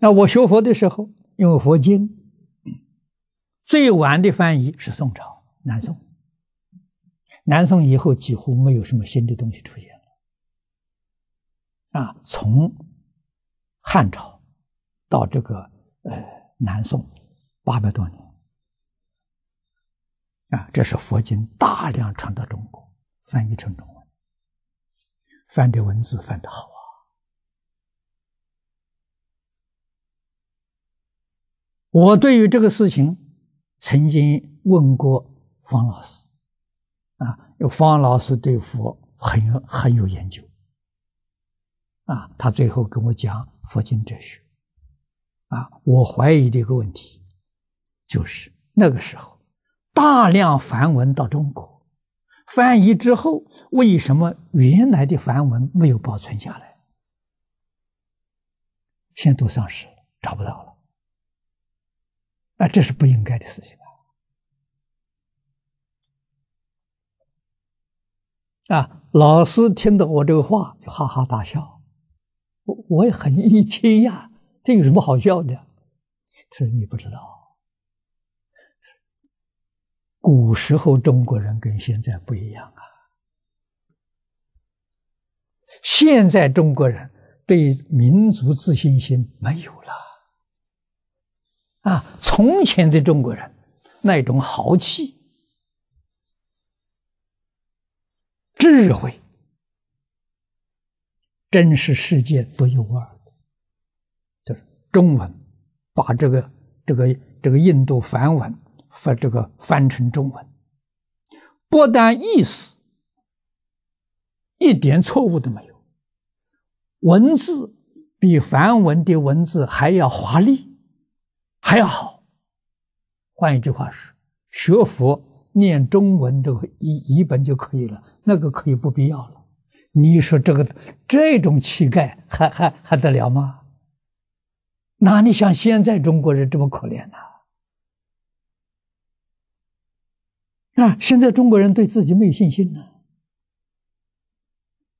那我学佛的时候，因为佛经最晚的翻译是宋朝，南宋，南宋以后几乎没有什么新的东西出现了。啊，从汉朝到这个呃南宋八百多年，啊，这是佛经大量传到中国，翻译成中文，翻的文字翻的好啊。我对于这个事情曾经问过方老师，啊，方老师对佛很很有研究，啊，他最后跟我讲佛经哲学，啊，我怀疑这个问题，就是那个时候大量梵文到中国，翻译之后，为什么原来的梵文没有保存下来？现在都上市，了，找不到了。那这是不应该的事情啊！啊，老师听到我这个话就哈哈大笑，我我也很惊讶，这有什么好笑的？他说：“你不知道，古时候中国人跟现在不一样啊，现在中国人对民族自信心没有了。”啊，从前的中国人，那种豪气、智慧，真是世界独一无二的。就是中文，把这个、这个、这个印度梵文翻这个翻成中文，不但意思一点错误都没有，文字比梵文的文字还要华丽。还要好，换一句话是，学佛念中文这个一一本就可以了，那个可以不必要了。你说这个这种乞丐还还还得了吗？哪里像现在中国人这么可怜呢？啊，现在中国人对自己没有信心呢。